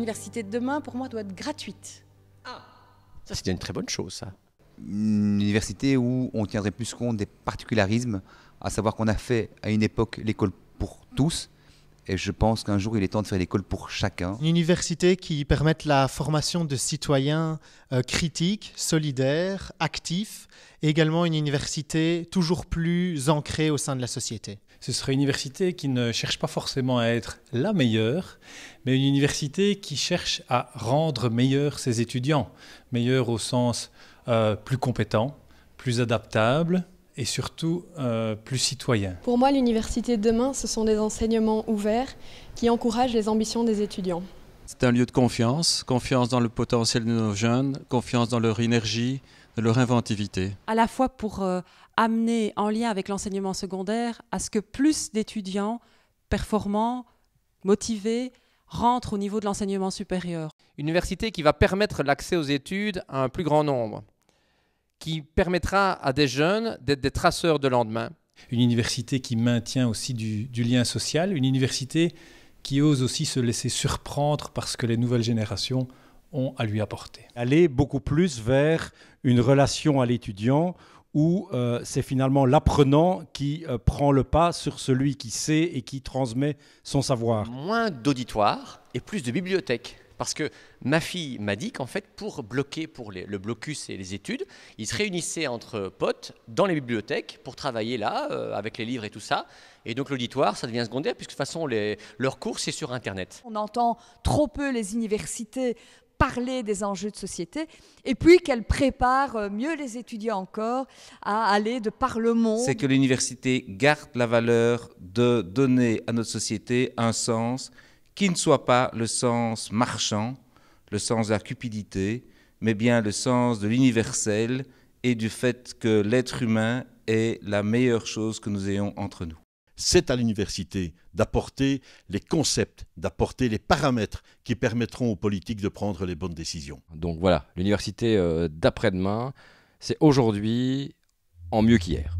l'université de demain, pour moi, doit être gratuite. Ah Ça, c'est une très bonne chose, ça. Une université où on tiendrait plus compte des particularismes, à savoir qu'on a fait à une époque l'école pour tous, et je pense qu'un jour, il est temps de faire l'école pour chacun. Une université qui permette la formation de citoyens euh, critiques, solidaires, actifs, et également une université toujours plus ancrée au sein de la société. Ce serait une université qui ne cherche pas forcément à être la meilleure, mais une université qui cherche à rendre meilleurs ses étudiants, meilleurs au sens euh, plus compétents, plus adaptables, et surtout euh, plus citoyen. Pour moi, l'université de demain, ce sont des enseignements ouverts qui encouragent les ambitions des étudiants. C'est un lieu de confiance, confiance dans le potentiel de nos jeunes, confiance dans leur énergie, leur inventivité. À la fois pour euh, amener en lien avec l'enseignement secondaire à ce que plus d'étudiants performants, motivés, rentrent au niveau de l'enseignement supérieur. Une université qui va permettre l'accès aux études à un plus grand nombre qui permettra à des jeunes d'être des traceurs de lendemain. Une université qui maintient aussi du, lien social, une université qui ose aussi se laisser surprendre parce que les nouvelles générations ont à lui apporter. Aller beaucoup plus vers une relation à l'étudiant où euh, c'est finalement l'apprenant qui euh, prend le pas sur celui qui sait et qui transmet son savoir. Moins d'auditoires et plus de bibliothèques. Parce que ma fille m'a dit qu'en fait, pour bloquer pour le blocus et les études, ils se réunissaient entre potes dans les bibliothèques pour travailler là, euh, avec les livres et tout ça. Et donc l'auditoire, ça devient secondaire, puisque de toute façon, les, leur cours, c'est sur Internet. On entend trop peu les universités parler des enjeux de société, et puis qu'elles préparent euh, mieux les étudiants encore à aller de par le monde. C'est que l'université garde la valeur de donner à notre société un sens qui ne soit pas le sens marchand, le sens de cupidité, mais bien le sens de l'universel et du fait que l'être humain est la meilleure chose que nous ayons entre nous. C'est à l'université d'apporter les concepts, d'apporter les paramètres qui permettront aux politiques de prendre les bonnes décisions. Donc voilà, l'université euh, d'après-demain, c'est aujourd'hui en mieux qu'hier.